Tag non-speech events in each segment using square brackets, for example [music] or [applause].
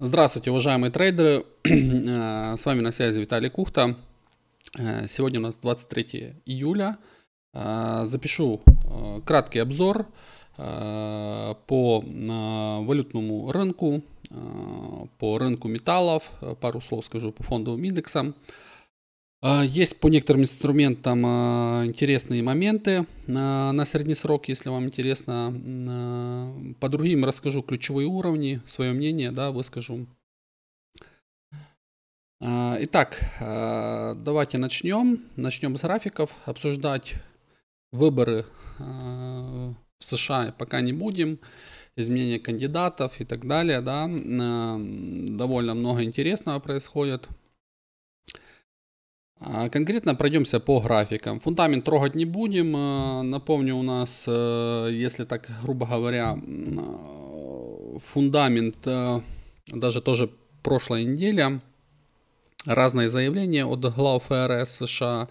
Здравствуйте, уважаемые трейдеры. [clears throat] А, с вами на связи Виталий Кухта. А, сегодня у нас 23 июля. А, запишу краткий обзор по валютному рынку, по рынку металлов, пару слов скажу по фондовым индексам. А, есть по некоторым инструментам а, интересные моменты а, на средний срок, если вам интересно. По другим расскажу ключевые уровни, свое мнение, да, выскажу. Итак, давайте начнем. Начнем с графиков. Обсуждать выборы в США пока не будем. Изменение кандидатов и так далее, да. Довольно много интересного происходит. А конкретно пройдемся по графикам. Фундамент трогать не будем. Напомню, у нас, если так грубо говоря, э, фундамент э, даже тоже прошлой неделе разные заявления от глав ФРС США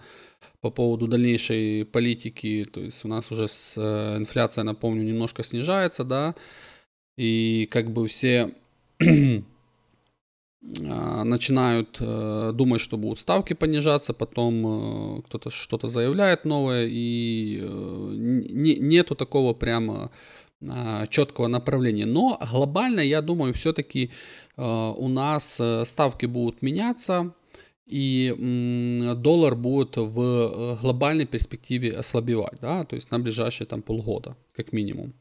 по поводу дальнейшей политики. То есть у нас уже с, э, инфляция, напомню, немножко снижается, да, и как бы все а, начинают э, думать, что будут ставки понижаться, потом э, кто-то что-то заявляет новое, и э, нету такого прямо а, четкого направления. Но глобально, я думаю, все-таки у нас ставки будут меняться, и доллар будет в глобальной перспективе ослабевать, да, то есть на ближайшие там полгода, как минимум.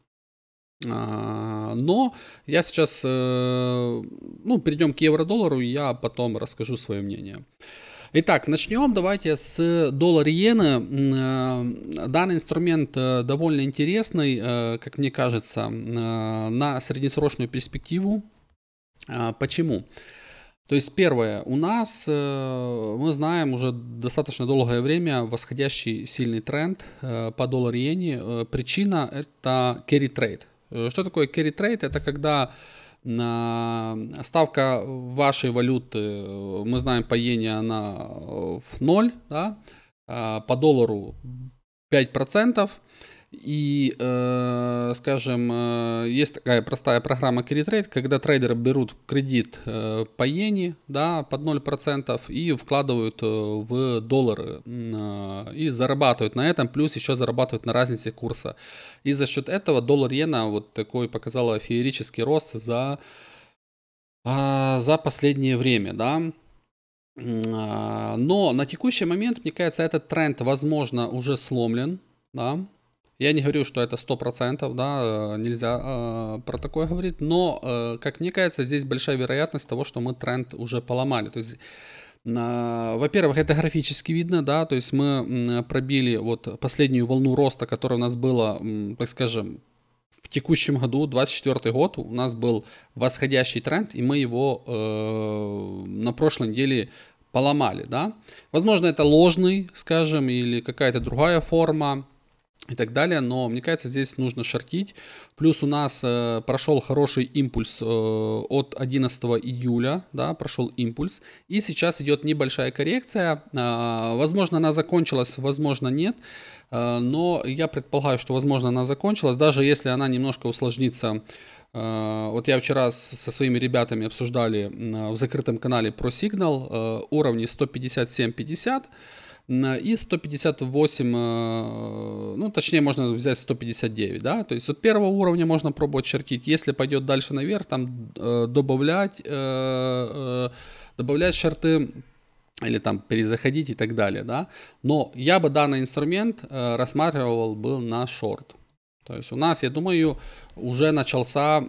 А, но я сейчас, э, ну, перейдем к евро-доллару, я потом расскажу свое мнение. Итак, начнем давайте с доллар иены. Э, данный инструмент э, довольно интересный, как мне кажется, на среднесрочную перспективу. А, почему? То есть первое, у нас, мы знаем уже достаточно долгое время восходящий сильный тренд по доллар иене. Причина это carry trade. Э, что такое carry trade? Это когда а, ставка вашей валюты, э, мы знаем, по иене она э, в ноль, да, а, по доллару 5%, и, э, скажем, э, есть такая простая программа Киритрейд, когда трейдеры берут кредит э, по иене да, под 0% и вкладывают э, в доллары э, и зарабатывают на этом, плюс еще зарабатывают на разнице курса. И за счет этого доллар иена вот такой показала феерический рост за, э, за последнее время. Да? А, но на текущий момент, мне кажется, этот тренд, возможно, уже сломлен. Да? Я не говорю, что это 100%, да, э, нельзя э, про такое говорить, но, э, как мне кажется, здесь большая вероятность того, что мы тренд уже поломали. То есть во-первых, это графически видно, да, то есть мы пробили вот последнюю волну роста, которая у нас была, так скажем, в текущем году, 24 год, у нас был восходящий тренд, и мы его э, на прошлой неделе поломали, да. Возможно, это ложный, скажем, или какая-то другая форма, и так далее, но мне кажется, здесь нужно шортить. Плюс у нас э, прошел хороший импульс э, от 11 июля, да, прошел импульс, и сейчас идет небольшая коррекция. Э, возможно, она закончилась, возможно, нет, э, но я предполагаю, что, возможно, она закончилась, даже если она немножко усложнится. Э, вот я вчера со своими ребятами обсуждали в закрытом канале про сигнал э, уровни 157.50 и 158, э, ну точнее можно взять 159, да, то есть от первого уровня можно пробовать чертить, если пойдет дальше наверх, там э, добавлять, э, добавлять шарты или там перезаходить и так далее, да, но я бы данный инструмент рассматривал был на шорт, то есть у нас, я думаю, уже начался,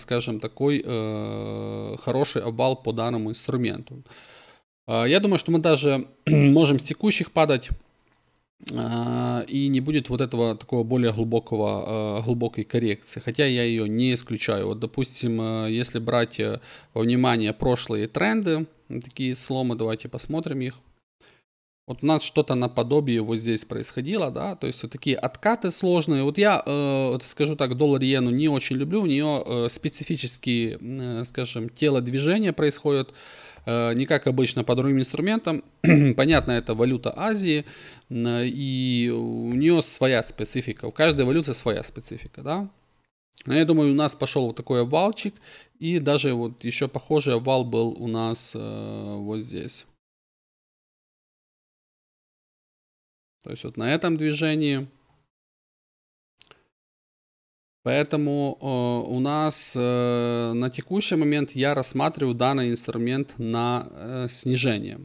скажем, такой э, хороший обвал по данному инструменту. А, я думаю, что мы даже [clears throat] можем с текущих падать, а, и не будет вот этого такого более глубокого, а, глубокой коррекции, хотя я ее не исключаю. Вот, допустим, если брать э, во внимание прошлые тренды, такие сломы, давайте посмотрим их. Вот у нас что-то наподобие вот здесь происходило, да, то есть вот такие откаты сложные. Вот я, э, скажу так, доллар иену не очень люблю, у нее э, специфические, э, скажем, телодвижения происходят. происходит Э, не как обычно по другим инструментам. [clears throat] Понятно, это валюта Азии, и у нее своя специфика, у каждой валюты своя специфика, да. Но я думаю, у нас пошел вот такой обвалчик, и даже вот еще похожий обвал был у нас э, вот здесь. То есть вот на этом движении Поэтому э, у нас э, на текущий момент я рассматриваю данный инструмент на э, снижение.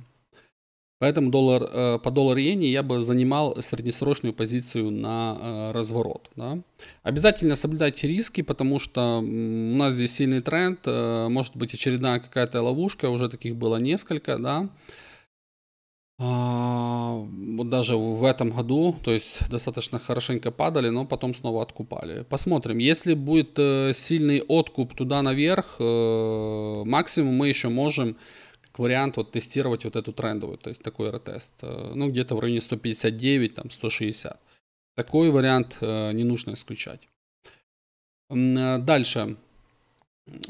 Поэтому доллар, э, по доллару иене я бы занимал среднесрочную позицию на э, разворот. Да. Обязательно соблюдайте риски, потому что у нас здесь сильный тренд, э, может быть очередная какая-то ловушка, уже таких было несколько, да. Э, а, вот даже в этом году, то есть достаточно хорошенько падали, но потом снова откупали. Посмотрим, если будет э, сильный откуп туда наверх, э, максимум мы еще можем как вариант вот тестировать вот эту трендовую, то есть такой ретест, э, ну где-то в районе 159, там 160. Такой вариант не нужно исключать. Дальше.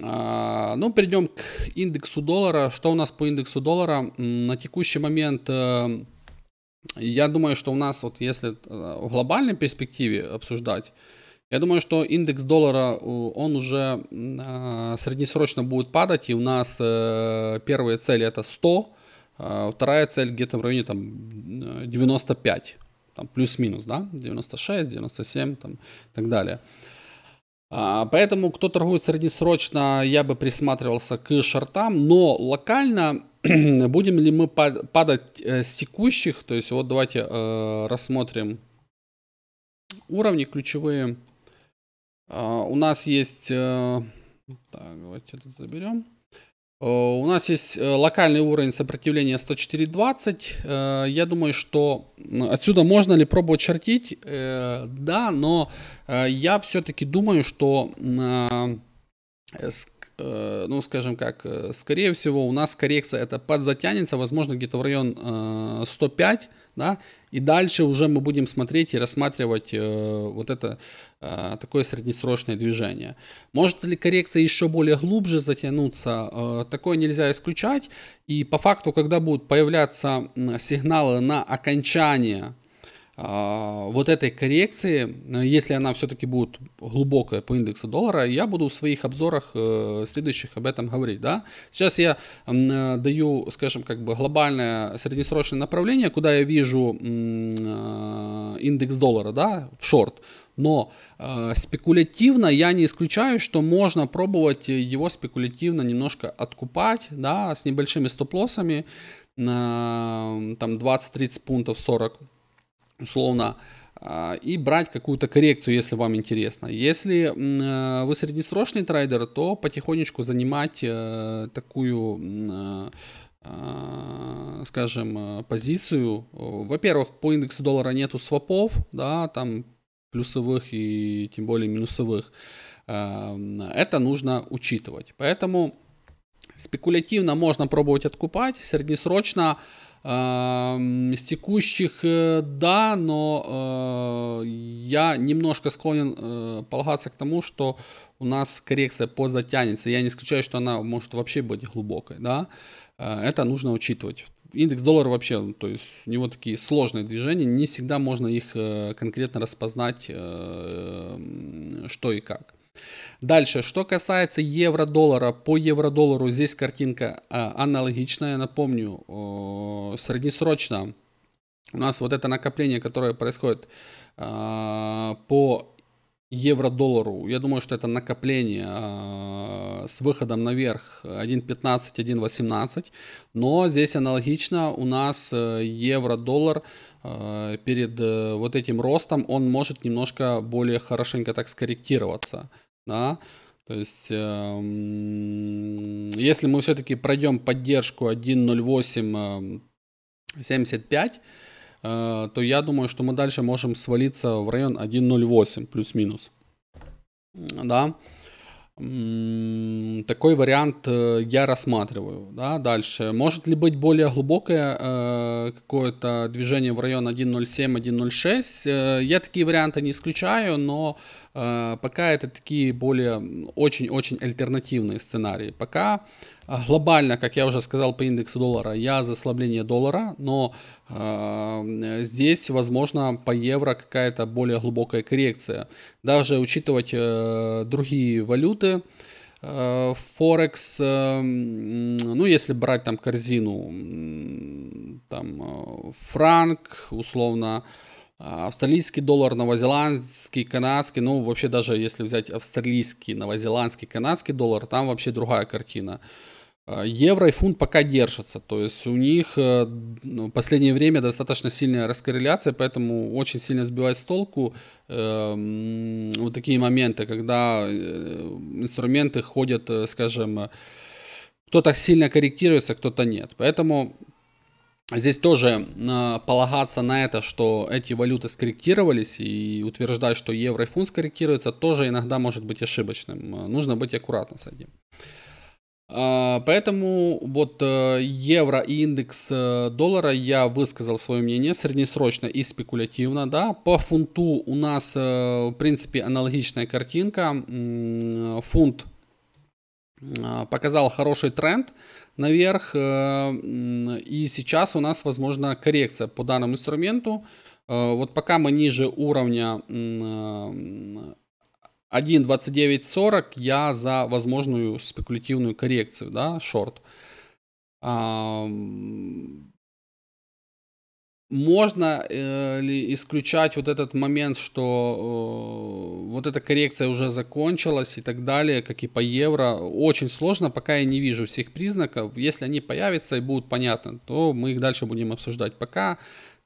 А, ну, перейдем к индексу доллара. Что у нас по индексу доллара? На текущий момент э, я думаю, что у нас, вот если э, в глобальной перспективе обсуждать, я думаю, что индекс доллара, он уже а, среднесрочно будет падать, и у нас э, первая цель это 100, а вторая цель где-то в районе там, 95, там, плюс-минус, да, 96, 97 там, и так далее. А, поэтому, кто торгует среднесрочно, я бы присматривался к шортам, но локально [clears throat] будем ли мы падать э, с текущих, то есть вот давайте э, рассмотрим уровни ключевые. А, у нас есть, э, так, давайте это заберем. Э, у нас есть э, локальный уровень сопротивления 104.20. Э, я думаю, что отсюда можно ли пробовать чертить? Да, но я все-таки думаю, что Э, ну, скажем как, э, скорее всего, у нас коррекция это подзатянется, возможно, где-то в район 105, э, да, и дальше уже мы будем смотреть и рассматривать вот это такое среднесрочное движение. Может ли коррекция еще более глубже затянуться? Такое нельзя исключать, и по факту, когда будут появляться сигналы на окончание а, вот этой коррекции, э, если она все-таки будет глубокая по индексу доллара, я буду в своих обзорах э, следующих об этом говорить. Да? Сейчас я э, даю, скажем, как бы глобальное среднесрочное направление, куда я вижу индекс доллара да, в шорт. Но э, спекулятивно я не исключаю, что можно пробовать его спекулятивно немножко откупать, да, с небольшими стоп-лоссами, э, там 20-30 пунктов 40 условно, а, и брать какую-то коррекцию, если вам интересно. Если э, вы среднесрочный трейдер, то потихонечку занимать э, такую э, скажем, позицию. Во-первых, по индексу доллара нету свопов, да, там плюсовых и тем более минусовых. Это нужно учитывать. Поэтому спекулятивно можно пробовать откупать, среднесрочно Эм, с текущих, э, да, но э, я немножко склонен э, полагаться к тому, что у нас коррекция позатянется. Я не исключаю, что она может вообще быть глубокой, да. Это нужно учитывать индекс доллара вообще, ну, то есть у него такие сложные движения, не всегда можно их конкретно распознать, что и как. Дальше, что касается евро-доллара, по евро-доллару здесь картинка а, аналогичная. Напомню, среднесрочно у нас вот это накопление, которое происходит а, по евро-доллару, я думаю, что это накопление а, с выходом наверх 1.15, 1.18, но здесь аналогично у нас э, евро-доллар э, перед э, вот этим ростом, он может немножко более хорошенько так скорректироваться. Да? То есть, эм, если мы все-таки пройдем поддержку 1.08.75, эм, э, то я думаю, что мы дальше можем свалиться в район 1.08 плюс-минус. Да. Такой вариант э, я рассматриваю. Да, дальше. Может ли быть более глубокое э, какое-то движение в район 1.07, 1.06? Я такие варианты не исключаю, но Э, пока это такие более очень-очень альтернативные сценарии. Пока э, глобально, как я уже сказал по индексу доллара, я за слабление доллара, но э, здесь, возможно, по евро какая-то более глубокая коррекция. Даже учитывать э, другие валюты, э, Форекс, ну, если брать там корзину, там, франк, условно, а, австралийский доллар, новозеландский, канадский, ну вообще даже если взять австралийский, новозеландский, канадский доллар, там вообще другая картина. А, евро и фунт пока держатся, то есть у них э, ну, в последнее время достаточно сильная раскорреляция, поэтому очень сильно сбивает с толку э, вот такие моменты, когда э, инструменты ходят, э, скажем, кто-то сильно корректируется, кто-то нет. Поэтому Здесь тоже э, полагаться на это, что эти валюты скорректировались и утверждать, что евро и фунт скорректируются, тоже иногда может быть ошибочным. Э, нужно быть аккуратным с этим. А, поэтому вот э, евро и индекс доллара я высказал свое мнение среднесрочно и спекулятивно. Да. По фунту у нас в принципе аналогичная картинка. Фунт а, показал хороший тренд наверх, э, и сейчас у нас, возможно, коррекция по данному инструменту. Э, вот пока мы ниже уровня 1.2940, я за возможную спекулятивную коррекцию, да, шорт. А, можно э, ли исключать вот этот момент, что э, вот эта коррекция уже закончилась и так далее, как и по евро? Очень сложно, пока я не вижу всех признаков. Если они появятся и будут понятны, то мы их дальше будем обсуждать. Пока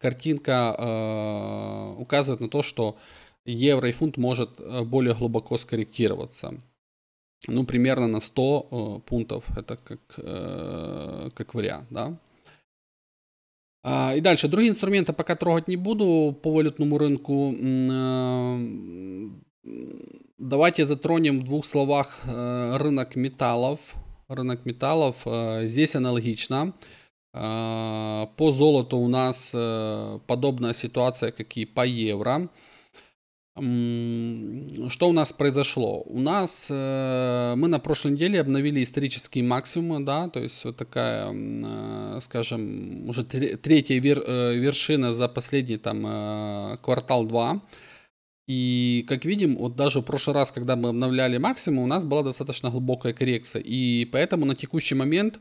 картинка э, указывает на то, что евро и фунт может э, более глубоко скорректироваться. Ну, примерно на 100 э, пунктов, это как, э, как вариант, да? И а, дальше. Другие инструменты пока трогать не буду по валютному рынку. Давайте затронем в двух словах рынок металлов. Рынок металлов здесь аналогично. По золоту у нас подобная ситуация, как и по евро. Что у нас произошло? У нас э, мы на прошлой неделе обновили исторические максимумы, да, то есть вот такая, э, скажем, уже третья э, вершина за последний там квартал 2. И как видим, вот даже в прошлый раз, когда мы обновляли максимум, у нас была достаточно глубокая коррекция. И поэтому на текущий момент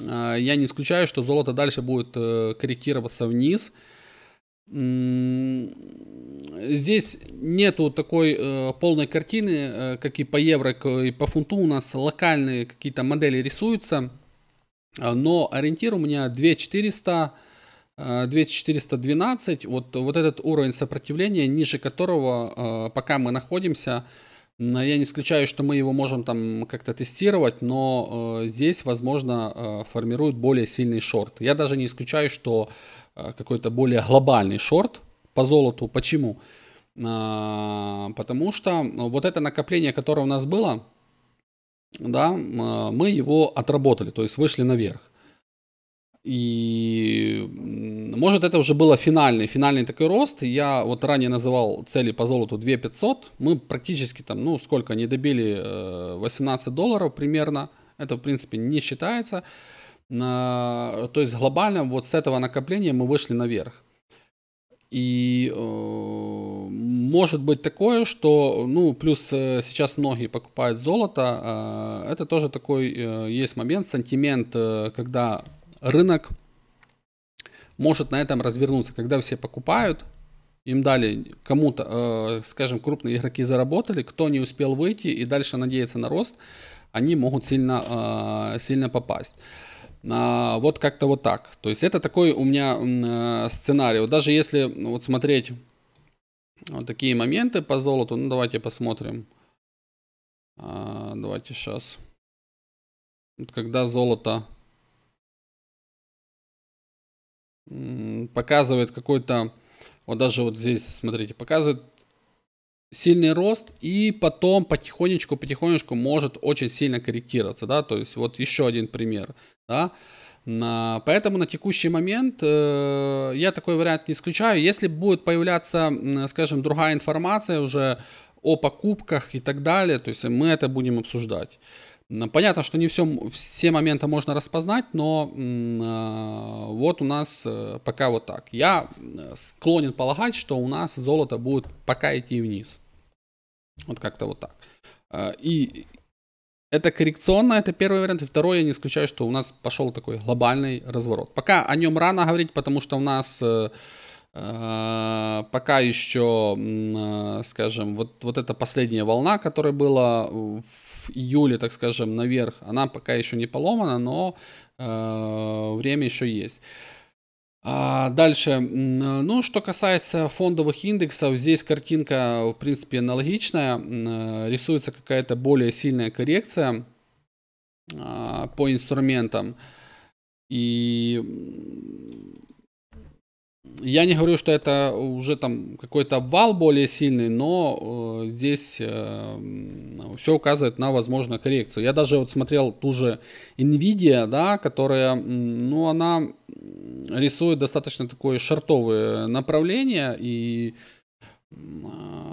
я не исключаю, что золото дальше будет корректироваться вниз. Здесь нету такой э, полной картины, э, как и по евро, и по фунту. У нас локальные какие-то модели рисуются, э, но ориентир у меня 2400, э, 2412. Вот, вот этот уровень сопротивления, ниже которого э, пока мы находимся, но я не исключаю, что мы его можем там как-то тестировать, но э, здесь, возможно, э, формируют более сильный шорт. Я даже не исключаю, что э, Э, какой-то более глобальный шорт по золоту. Почему? А, потому что ну, вот это накопление, которое у нас было, да, э, мы его отработали, то есть вышли наверх. И может это уже было финальный, финальный такой рост. Я вот ранее называл цели по золоту 2500. Мы практически там, ну сколько, не добили 18 э, долларов примерно. Это в принципе не считается на, то есть глобально вот с этого накопления мы вышли наверх. И э, может быть такое, что, ну, плюс э, сейчас многие покупают золото, э, это тоже такой э, есть момент, сантимент, э, когда рынок может на этом развернуться, когда все покупают, им дали кому-то, э, скажем, крупные игроки заработали, кто не успел выйти и дальше надеяться на рост, они могут сильно, э, сильно попасть. А, вот как-то вот так. То есть это такой у меня э, сценарий. Вот даже если вот смотреть вот такие моменты по золоту, ну давайте посмотрим. А, давайте сейчас. Вот когда золото показывает какой-то, вот даже вот здесь, смотрите, показывает сильный рост и потом потихонечку, потихонечку может очень сильно корректироваться, да, то есть вот еще один пример, да. На, поэтому на текущий момент э, я такой вариант не исключаю. Если будет появляться, скажем, другая информация уже о покупках и так далее, то есть мы это будем обсуждать. Понятно, что не все, все моменты можно распознать, но э, вот у нас э, пока вот так. Я э, склонен полагать, что у нас золото будет пока идти вниз. Вот как-то вот так. Э, и это коррекционно, это первый вариант. И второй, я не исключаю, что у нас пошел такой глобальный разворот. Пока о нем рано говорить, потому что у нас э, э, пока еще, скажем, вот, вот эта последняя волна, которая была в июле, так скажем, наверх. Она пока еще не поломана, но э, время еще есть. А дальше, э, ну, что касается фондовых индексов, здесь картинка, в принципе, аналогичная. Э, рисуется какая-то более сильная коррекция а, по инструментам. И я не говорю, что это уже там какой-то обвал более сильный, но э, здесь э, все указывает на возможную коррекцию. Я даже вот смотрел ту же Nvidia, да, которая, ну, она рисует достаточно такое шартовое направление, и э,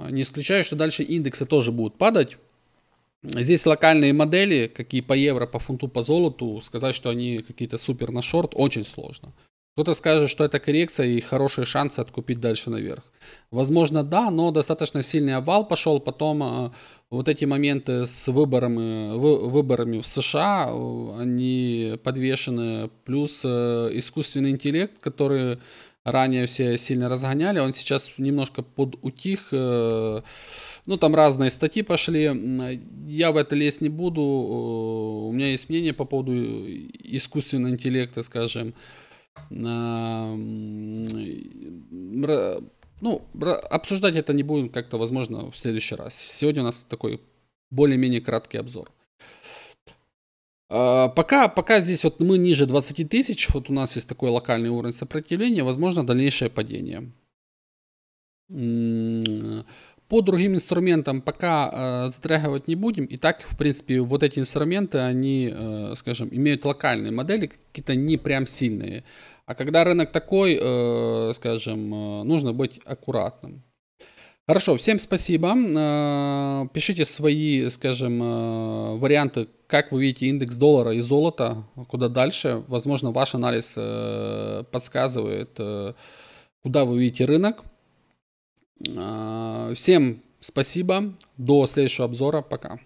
не исключаю, что дальше индексы тоже будут падать. Здесь локальные модели, какие по евро, по фунту, по золоту, сказать, что они какие-то супер на шорт, очень сложно. Кто-то ну, скажет, что это коррекция и хорошие шансы откупить дальше наверх. Возможно, да, но достаточно сильный обвал пошел. Потом э, вот эти моменты с выборами, э, выборами в США, э, они подвешены. Плюс искусственный интеллект, который ранее все сильно разгоняли, он сейчас немножко под утих. Ну, там разные статьи пошли. Я в это лезть не буду. У меня есть мнение по поводу искусственного интеллекта, скажем. А, ну, обсуждать это не будем как-то, возможно, в следующий раз. Сегодня у нас такой более-менее краткий обзор. А, пока, пока здесь вот мы ниже 20 тысяч, вот у нас есть такой локальный уровень сопротивления, возможно дальнейшее падение. По другим инструментам пока э, затрагивать не будем. И так, в принципе, вот эти инструменты, они, э, скажем, имеют локальные модели, какие-то не прям сильные. А когда рынок такой, э, скажем, э, нужно быть аккуратным. Хорошо, всем спасибо. Э, пишите свои, скажем, э, варианты, как вы видите индекс доллара и золота, куда дальше. Возможно, ваш анализ э, подсказывает, э, куда вы видите рынок. Э, всем спасибо. До следующего обзора. Пока.